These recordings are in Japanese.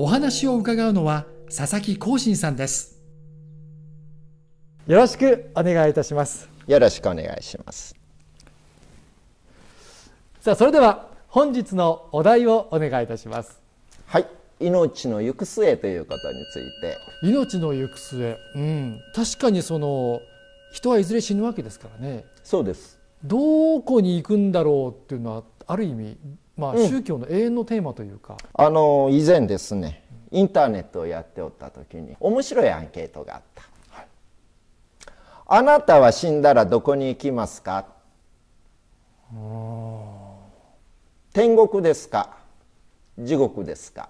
お話を伺うのは佐々木光信さんですよろしくお願いいたしますよろしくお願いしますさあそれでは本日のお題をお願いいたしますはい命の行く末ということについて命の行く末、うん、確かにその人はいずれ死ぬわけですからねそうですどこに行くんだろうっていうのはある意味まあ、宗教の永遠のテーマというか、うん、あの以前ですねインターネットをやっておった時に面白いアンケートがあった、はい、あなたは死んだらどこに行きますか天国ですか地獄ですか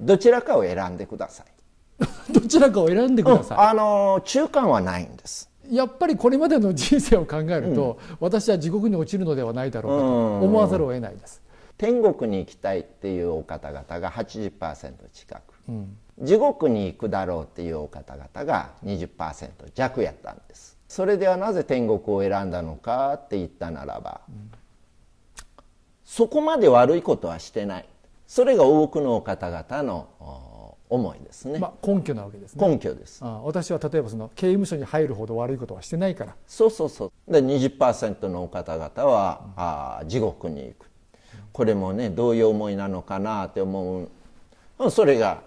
どちらかを選んでください どちらかを選んでください、うん、あの中間はないんですやっぱりこれまでの人生を考えると、うん、私は地獄に落ちるのではないだろうかと思わざるを得ないです。天国に行きたいっていうお方々が80%近く、うん、地獄に行くだろうっていうお方々が20%弱やったんですそれではなぜ天国を選んだのかって言ったならば、うん、そこまで悪いことはしてないそれが多くの方々の思いですね、まあ、根拠なわけですね根拠ですあ私は例えばその刑務所に入るほど悪いことはしてないからそうそうそうで20%の方々は、うん、あ地獄に行くこれもねどういう思いなのかなって思うそれが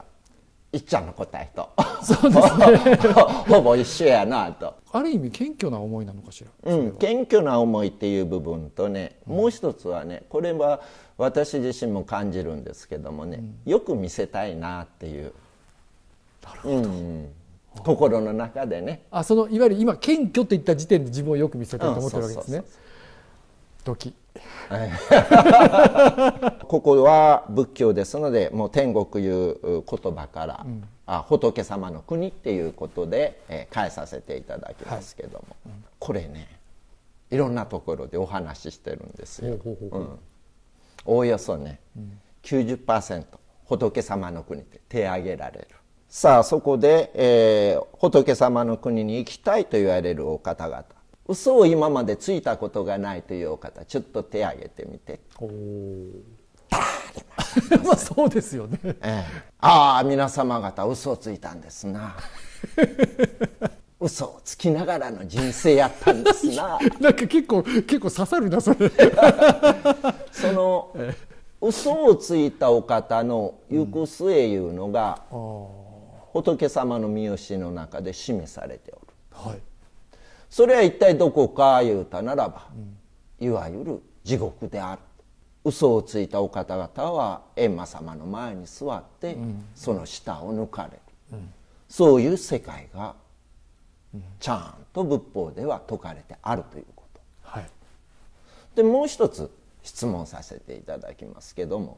いっちゃんの答えとそうですね ほぼ一緒やなとある意味謙虚な思いなのかしら、うん、謙虚な思いっていう部分とね、うん、もう一つはねこれは私自身も感じるんですけどもね、うん、よく見せたいなっていうなるほど、うん心の中でねあそのいわゆる今謙虚って言った時点で自分をよく見せたいと思ってるわけですねそうそうそうそうドキ ここは仏教ですのでもう天国いう言葉から、うん、あ仏様の国っていうことで、え返させていただきますけども、はいうん、これねいろんなところでお話ししてるんですよ。おおよそね、うん、90%仏様の国って手上げられる。さあそこで、えー、仏様の国に行きたいと言われるお方々嘘を今までついたことがないという方ちょっと手挙げてみておまあ そうですよね、ええ、ああ皆様方嘘をついたんですな 嘘をつきながらの人生やったんですな なんか結構結構刺さるなそれその、ええ、嘘をついたお方の行く末いうのが、うん、仏様の三好の中で示されておる、はいそれは一体どこか言うたならば、いわゆる地獄である嘘をついたお方々は閻魔様の前に座って、その舌を抜かれる、そういう世界がちゃんと仏法では説かれてあるということ。はい、でもう一つ質問させていただきますけども、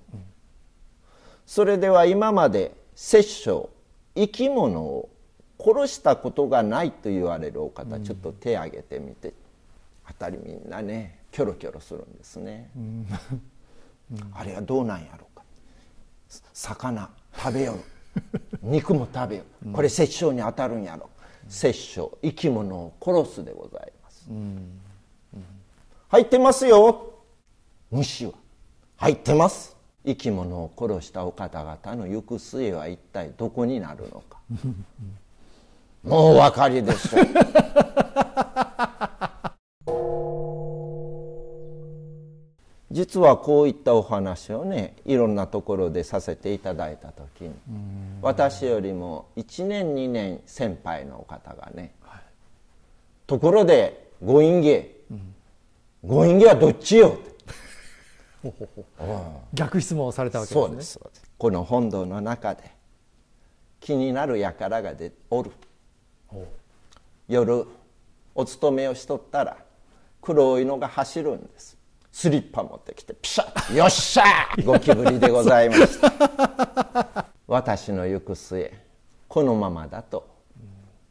それでは今まで殺生生き物を殺したことがないと言われるお方、うん、ちょっと手挙げてみてたりみんなねキョロキョロするんですね、うんうん、あれはどうなんやろうか魚食べよう 肉も食べようこれ殺生に当たるんやろ殺生生き物を殺すでございます、入ってますよ虫は入ってます生き物を殺したお方々の行く末は一体どこになるのか もうお分かりでしょう 実はこういったお話をねいろんなところでさせていただいた時に私よりも1年2年先輩の方がね、はい、ところでご隠芸、うん、ご隠芸はどっちよって 逆質問をされたわけですねこの本堂の中で気になる輩がでおる夜お勤めをしとったら黒いのが走るんですスリッパ持ってきてピシャッよっしゃーゴキブリでございました私の行く末このままだと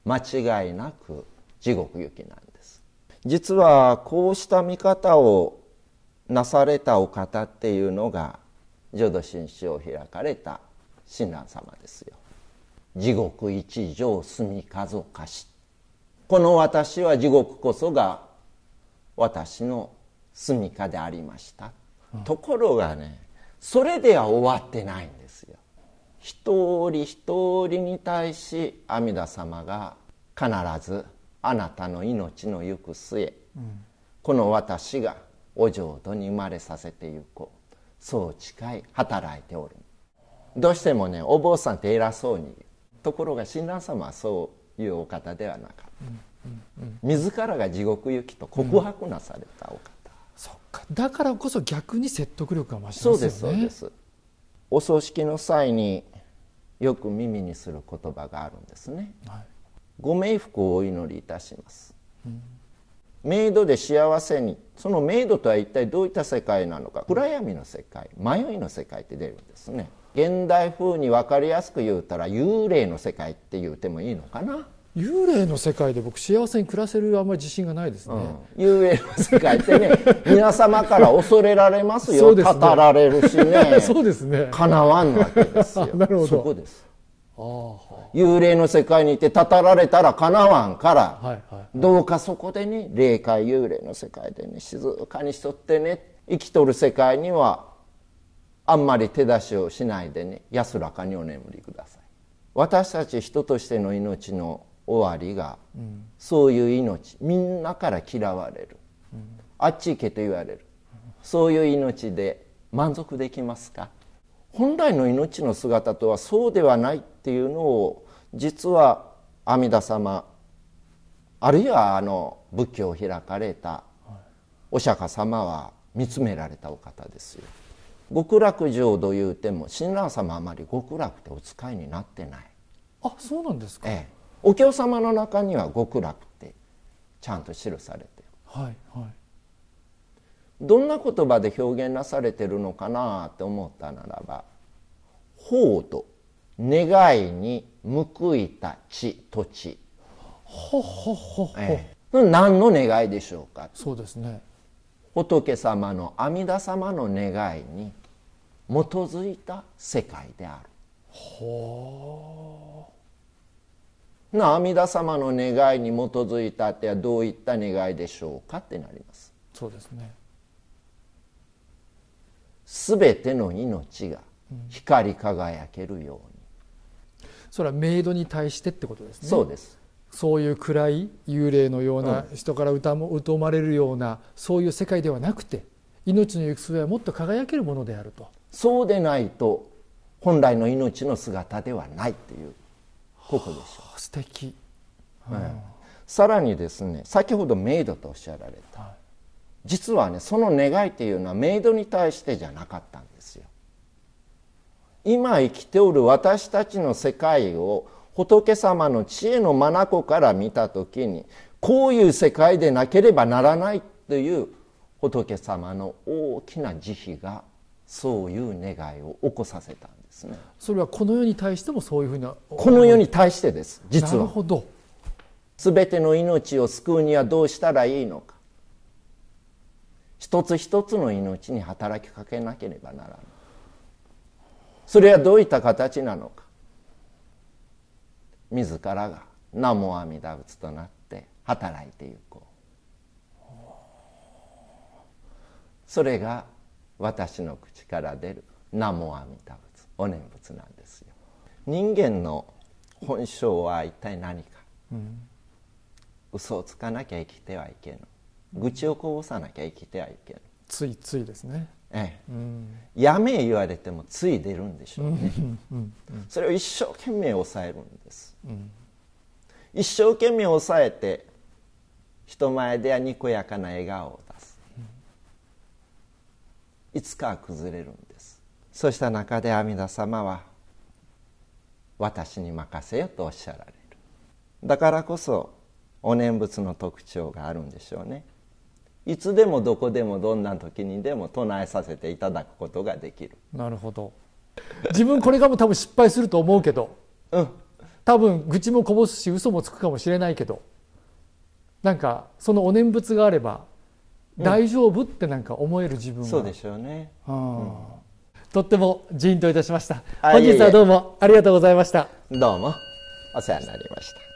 間違いなく地獄行きなんです実はこうした見方をなされたお方っていうのが浄土真宗を開かれた親鸞様ですよ地獄一条住みかぞかしこの私は地獄こそが私の住みかでありました、うん、ところがねそれでは終わってないんですよ一人一人に対し阿弥陀様が必ずあなたの命の行く末、うん、この私がお浄土に生まれさせてゆこうそう誓い働いておるどうしてもねお坊さんって偉そうにところが親鸞様はそういうお方ではなかった、自らが地獄行きと告白なされたお方、そっかだからこそ逆に説得力が増しますよねそうですそうですお葬式の際によく耳にする言葉があるんですね、はい、ご冥福をお祈りいたします、うん、メイドで幸せにそのメイドとは一体どういった世界なのか暗闇の世界迷いの世界って出るんですね現代風に分かりやすく言うたら幽霊の世界って言うてもいいのかな幽霊の世界で僕幸せに暮らせるあんまり自信がないですね、うん、幽霊の世界ってね 皆様から恐れられますよ、ね、語られるしね そうですねかなわんわけですよ なるほどそこです幽霊の世界にいてたたられたらかなわんから、はいはいはい、どうかそこでね霊界幽霊の世界でね静かにしとってね生きとる世界にはあんまり手出しをしないでね安らかにお眠りください私たち人としての命の終わりが、うん、そういう命みんなから嫌われる、うん、あっち行けと言われるそういう命で満足できますか本来の命の姿とはそうではないっていうのを実は阿弥陀様あるいはあの仏教を開かれたお釈迦様は見つめられたお方ですよ。極楽浄土いうても親鸞様あまり極楽ってお使いになってないあそうなんですか、ええ、お経様の中には極楽ってちゃんと記されてる、はいはい、どんな言葉で表現なされてるのかなって思ったならば「法度。願いに報いた地土地」ほほほほ、ええ、何の願いでしょうかそうですね仏様の阿弥陀様の願いに基づいた世界である。ほうな阿弥陀様の願いに基づいたってはどういった願いでしょうかってなります。そうですね全ての命が光り輝けるように、うん、それはメイドに対してってことですねそうですそういう暗い幽霊のような、人から疎まれるようなそういう世界ではなくて命の行く末はもっと輝けるものであるとそうでないと本来の命の姿ではないということでしょう。素敵、はい、さらにですね先ほどメイドとおっしゃられた、はい、実はねその願いっていうのはメイドに対してじゃなかったんですよ。今生きておる私たちの世界を仏様の知恵の眼から見た時にこういう世界でなければならないという仏様の大きな慈悲がそういう願いを起こさせたんですねそれはこの世に対してもそういうふうなこの世に対してです実はなるほど全ての命を救うにはどうしたらいいのか一つ一つの命に働きかけなければならないそれはどういった形なのか自らが南無阿弥陀仏となって働いていこうそれが私の口から出る南無阿弥陀仏お念仏なんですよ人間の本性は一体何か、うん、嘘をつかなきゃ生きてはいけぬ愚痴をこぼさなきゃ生きてはいけぬついついですねええ、うん、やめ言われてもつい出るんでしょうね、うん、それを一生懸命抑えるんです、一生懸命抑えて人前ではにこやかな笑顔を出すいつか崩れるんですそうした中で阿弥陀様は「私に任せよ」とおっしゃられるだからこそお念仏の特徴があるんでしょうねいつでもどこでもどんな時にでも唱えさせていただくことができるなるほど自分これからも多分失敗すると思うけど、うん、多分愚痴もこぼすし嘘もつくかもしれないけどなんかそのお念仏があれば大丈夫ってなんか思える自分そうでしょうね、はあ、うん、とってもジーンといたしました本日はどうもありがとうございましたどうもお世話になりました